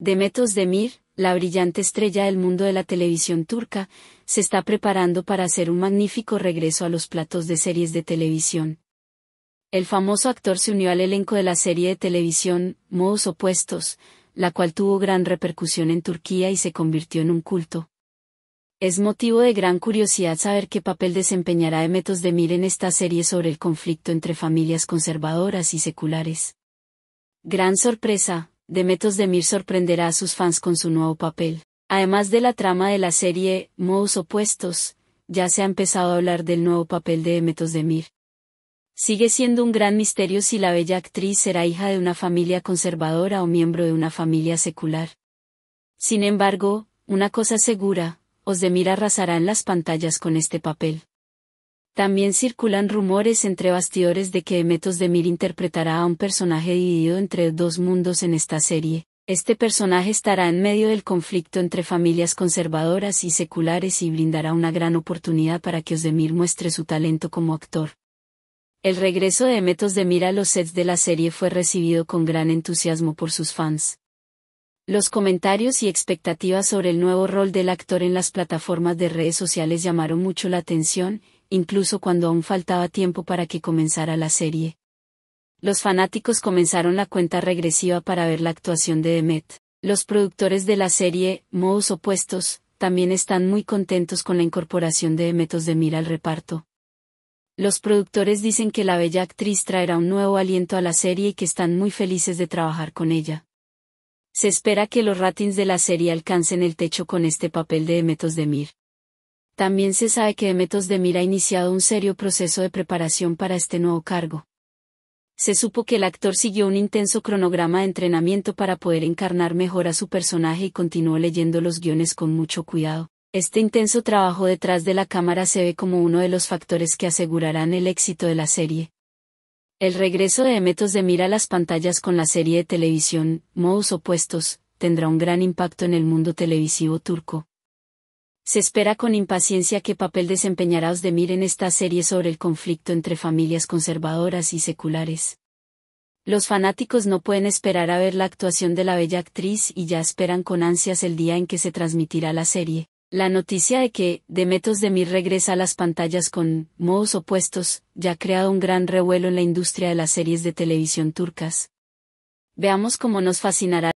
Demetos Demir, la brillante estrella del mundo de la televisión turca, se está preparando para hacer un magnífico regreso a los platos de series de televisión. El famoso actor se unió al elenco de la serie de televisión, Modos Opuestos, la cual tuvo gran repercusión en Turquía y se convirtió en un culto. Es motivo de gran curiosidad saber qué papel desempeñará Demetos Demir en esta serie sobre el conflicto entre familias conservadoras y seculares. Gran sorpresa, Demetos Demir sorprenderá a sus fans con su nuevo papel. Además de la trama de la serie Modos Opuestos, ya se ha empezado a hablar del nuevo papel de Demetos Demir. Sigue siendo un gran misterio si la bella actriz será hija de una familia conservadora o miembro de una familia secular. Sin embargo, una cosa segura, Osdemir arrasará en las pantallas con este papel. También circulan rumores entre bastidores de que Emetos Mir interpretará a un personaje dividido entre dos mundos en esta serie. Este personaje estará en medio del conflicto entre familias conservadoras y seculares y brindará una gran oportunidad para que Osdemir muestre su talento como actor. El regreso de Emetos Demir a los sets de la serie fue recibido con gran entusiasmo por sus fans. Los comentarios y expectativas sobre el nuevo rol del actor en las plataformas de redes sociales llamaron mucho la atención, incluso cuando aún faltaba tiempo para que comenzara la serie. Los fanáticos comenzaron la cuenta regresiva para ver la actuación de Emmet. Los productores de la serie, Modos Opuestos, también están muy contentos con la incorporación de Emmetos de Mir al reparto. Los productores dicen que la bella actriz traerá un nuevo aliento a la serie y que están muy felices de trabajar con ella. Se espera que los ratings de la serie alcancen el techo con este papel de de Mir. También se sabe que Emetos de Mir ha iniciado un serio proceso de preparación para este nuevo cargo. Se supo que el actor siguió un intenso cronograma de entrenamiento para poder encarnar mejor a su personaje y continuó leyendo los guiones con mucho cuidado. Este intenso trabajo detrás de la cámara se ve como uno de los factores que asegurarán el éxito de la serie. El regreso de Emetos de Mir a las pantallas con la serie de televisión, Modos Opuestos, tendrá un gran impacto en el mundo televisivo turco se espera con impaciencia qué papel desempeñará Osdemir en esta serie sobre el conflicto entre familias conservadoras y seculares. Los fanáticos no pueden esperar a ver la actuación de la bella actriz y ya esperan con ansias el día en que se transmitirá la serie. La noticia de que de Demir regresa a las pantallas con modos opuestos ya ha creado un gran revuelo en la industria de las series de televisión turcas. Veamos cómo nos fascinará